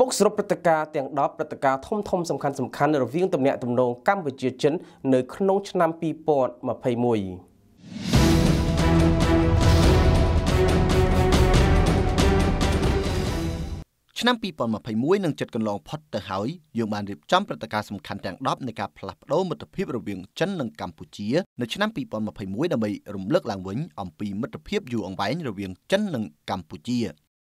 មកសរុបព្រឹត្តិការណ៍ទាំង10ព្រឹត្តិការណ៍ធំធំសំខាន់សំខាន់រវាងទំនាក់ទំនងកម្ពុជាចិននៅក្នុងឆ្នាំ2021ឆ្នាំ2021នឹងចិត្តកន្លងផុតទៅហើយយើងបានរៀបចំព្រឹត្តិការណ៍សំខាន់ទាំង10នៃការផ្លាស់ប្តូរមិត្តភាពរវាងចិននិងកម្ពុជានៅឆ្នាំ2021ដើម្បីរំលឹកឡើងវិញអំពីមិត្តភាពយូរអង្វែងរវាងចិននិងកម្ពុជា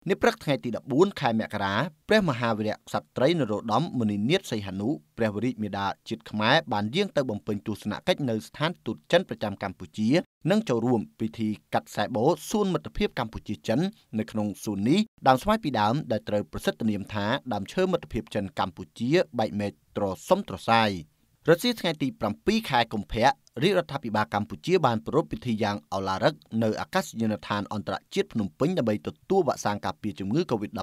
នេះព្រឹកថ្ងៃទី14ខែមករាព្រះមហាវីរៈក្សត្រីនរោត្តមមុនិនាថសីហនុព្រះវររាជមាតាជាតិខ្មែរបានយាងទៅបំពេញទស្សនកិច្ចនៅស្ថានទូតចិនប្រចាំកម្ពុជា និងចូលរួមពិធីកាត់ខ្សែបូសួនមិត្តភាពកម្ពុជាចិននៅក្នុងសួននេះដើមស្វាយពីដើមដែលត្រូវប្រសិទ្ធនាមថាដើមឈើមិត្តភាពចិនកម្ពុជាបែកមេឃត្រសុំត្រសាយ។រសៀលថ្ងៃទី7ខែកុម្ភៈរាជរដ្ឋាភិបាលកម្ពុជាបានប្រារព្ធពិធីយ៉ាងឱឡារិកនៅអាកាសយានដ្ឋានអន្តរជាតិភ្នំពេញដើម្បីទទួលវ៉ាក់សាំងការពារជំងឺ Covid-19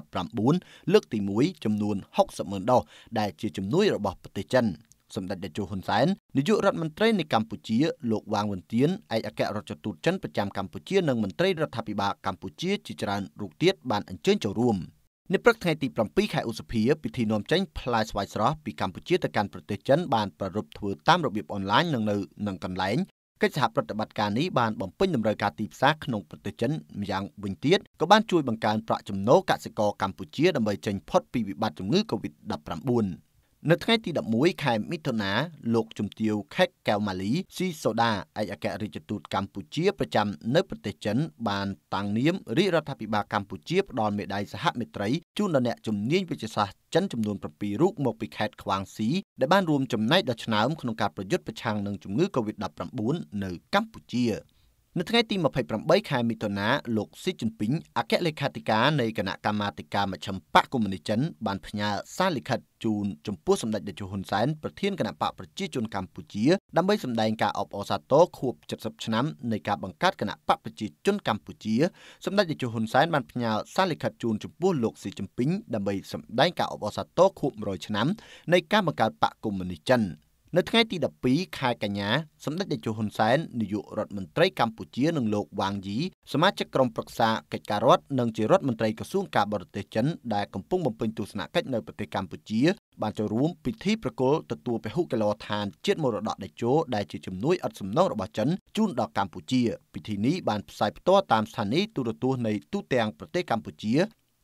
លើកទី1ចំនួន60ម៉ឺនដូសដែលជាជំនួយរបស់ប្រទេសចិន។សម្ដេចតេជោហ៊ុនសែននាយករដ្ឋមន្ត្រីនៃកម្ពុជា លោកវ៉ាងវិនទៀនឯកអគ្គរដ្ឋទូតចិនប្រចាំកម្ពុជានិងមន្ត្រីរដ្ឋាភិបាលកម្ពុជាជាច្រើនរូបទៀតបានអញ្ជើញចូលរួម។នៅព្រឹកថ្ងៃទី7ខែឧសភាពិធីនាំចេញផ្លែស្វាយស្រស់ពីកម្ពុជាទៅកាន់ប្រទេសចិនបានប្រារព្ធធ្វើតាមរបៀបអនឡាញនិងនៅនឹងកន្លែងកិច្ចសហប្រតិបត្តិការនេះបានបំពេញតម្រូវការទីផ្សារក្នុងប្រទេសចិនម្យ៉ាងវិញទៀតក៏បានជួយបង្កើនប្រាក់ចំណូលកសិករកម្ពុជាដើម្បីចេញផុតពីវិបត្តិជំងឺ Covid-19 នៅថ្ងៃទី11ខែមិថុនាលោកជំទាវខេកកែវម៉ាលីស៊ីសូដាឯកអគ្គរដ្ឋទូតកម្ពុជាប្រចាំនៅប្រទេសចិនបានតាំងនាម រាជរដ្ឋាភិបាលកម្ពុជាផ្ដល់មេដាយសហមេត្រីជូនដល់អ្នកជំនាញវិទ្យាសាស្ត្រចិនចំនួន7រូបមកពីខេត្តខ្វាងស៊ីដែលបានរួមចំណែកដល់ឆ្នើមក្នុងការប្រយុទ្ធប្រឆាំងនឹងជំងឺ Covid-19 នៅកម្ពុជា។នៅថ្ងៃទី28ខែមិថុនាលោកស៊ីជិនពីងអគ្គលេខាធិការនៃគណៈកម្មាធិការមជ្ឈិមបកកុម្មុយនីចិនបានផ្ញើសារលិខិតជូនចំពោះសម្ដេចតេជោហ៊ុនសែនប្រធានគណៈបកប្រជាជនកម្ពុជា ដើម្បីសម្ដែងការអបអរសាទរខួប70ឆ្នាំនៃការបង្កើតគណៈបកប្រជាជនកម្ពុជាសម្ដេចតេជោហ៊ុនសែនបានផ្ញើសារលិខិតជូនចំពោះលោកស៊ីជិនពីងដើម្បីសម្ដែងការអបអរសាទរខួប100ឆ្នាំនៃការបង្កើតបកកុម្មុយនីចិន។នៅថ្ងៃទី12ខែកញ្ញាសម្ដេចតេជោហ៊ុនសែននាយករដ្ឋមន្ត្រីកម្ពុជានិងលោកវ៉ាងយីសមាជិកក្រុមប្រឹក្សាកិច្ចការរដ្ឋនិងជារដ្ឋមន្ត្រីក្រសួងការបរទេសចិនដែលកំពុងបំពេញទស្សនកិច្ចនៅប្រទេសកម្ពុជាបានចូលរួមពិធីប្រគល់ទទួលពហុកីឡដ្ឋានជាតិមរតកតេជោដែលជាជំនួយអត់សំណងរបស់ចិនជូនដល់កម្ពុជាពិធីនេះបានផ្សាយផ្ទាល់តាមស្ថានីយទូរទស្សន៍នៃទូទាំងប្រទេសកម្ពុជា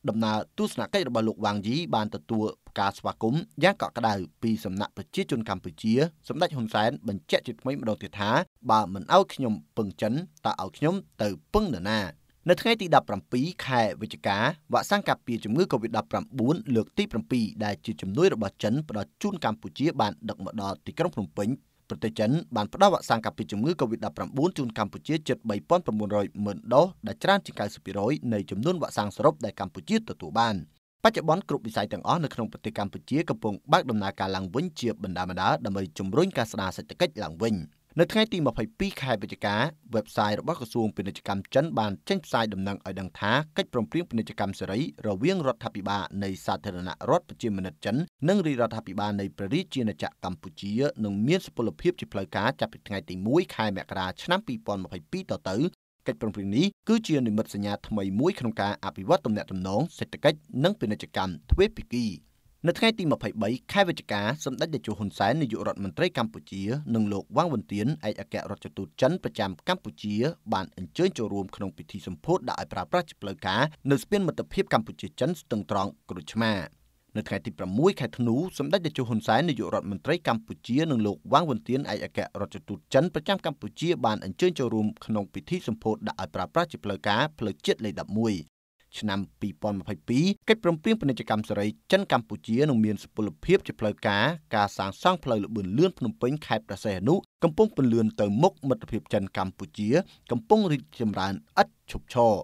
ដំណើរទស្សនកិច្ចរបស់លោកវ៉ាងយីបានទទួលការស្វាគមន៍យ៉ាងកក់ក្ដៅពីសំណាក់ប្រជាជនកម្ពុជាសម្ដេចហ៊ុនសែនបញ្ជាក់ជាថ្មីម្ដងទៀតថាបើមិនអោយខ្ញុំពឹងចិនតើអោយខ្ញុំទៅពឹងនរណានៅថ្ងៃទី17ខែវិច្ឆិកាវ៉ាក់សាំងការពារជំងឺ Covid-19 លើកទី7ដែលជាជំនួយរបស់ចិនផ្ដល់ជូនកម្ពុជាបានដឹកមកដល់ទីក្រុងភ្នំពេញប្រទេសចិនបានផ្ដល់វ៉ាក់សាំងការពារជំងឺ Covid-19 ជូនកម្ពុជាជិត3900ម៉ឺនដូសដែលច្រើនជាង90%នៃចំនួនវ៉ាក់សាំងសរុបដែលកម្ពុជាទទួលបាន។បច្ចុប្បន្នគ្រប់វិស័យទាំងអស់នៅក្នុងប្រទេសកម្ពុជាកំពុងបើកដំណើរការឡើងវិញជាបណ្ដាបណ្ដាដើម្បីជំរុញការស្ដារសេដ្ឋកិច្ចឡើងវិញនៅថ្ងៃទី22ខែវិច្ឆិកា website របស់ក្រសួងពាណិជ្ជកម្មចិនបានចេញផ្សាយដំណឹងឲ្យដឹងថាកិច្ចព្រមព្រៀងពាណិជ្ជកម្មសេរីរវាងរដ្ឋាភិបាលនៃសាធារណរដ្ឋប្រជាមានិតចិននិងរាជរដ្ឋាភិបាលនៃព្រះរាជាណាចក្រកម្ពុជានឹងមានសុពលភាពជាផ្លូវការចាប់ពីថ្ងៃទី1ខែមករាឆ្នាំ2022តទៅកិច្ចប្រឹងប្រែងនេះគឺជានិមិត្តសញ្ញាថ្មីមួយក្នុងការអភិវឌ្ឍទំនាក់ទំនងសេដ្ឋកិច្ចនិងពាណិជ្ជកម្មទ្វេភាគីនៅថ្ងៃទី23ខែវិច្ឆិកាសម្ដេចតេជោហ៊ុនសែននាយករដ្ឋមន្ត្រីកម្ពុជានិងលោកវ៉ាងវិនទៀនឯកអគ្គរដ្ឋទូតចិនប្រចាំកម្ពុជាបានអញ្ជើញចូលរួមក្នុងពិធីសម្ពោធដាក់ឲ្យប្រើប្រាស់ជាផ្លូវការនៅស្ពានមិត្តភាពកម្ពុជាចិនស្ទឹងត្រង់ក្រូចឆ្មារនៅថ្ងៃទី6ខែធ្នូសម្ដេចតេជោហ៊ុនសែននាយករដ្ឋមន្ត្រីកម្ពុជានិងលោកវ៉ាងវិនទៀនឯកអគ្គរដ្ឋទូតចិនប្រចាំកម្ពុជាបានអញ្ជើញចូលរួមក្នុងពិធីសម្ពោធដាក់ឲ្យប្រើប្រាស់ជាផ្លូវការផ្លូវជាតិលេខ11ឆ្នាំ2022កិច្ចព្រមព្រៀងពាណិជ្ជកម្មសេរីចិនកម្ពុជានឹងមានសុពលភាពជាផ្លូវការការសាងសង់ផ្លូវលបឿនលឿនភ្នំពេញខេត្តប្រសេះអនុកំពុងពន្លឿនទៅមុខមិត្តភាពចិនកម្ពុជា កំពុងរីកចម្រើនឥតឈប់ឈរ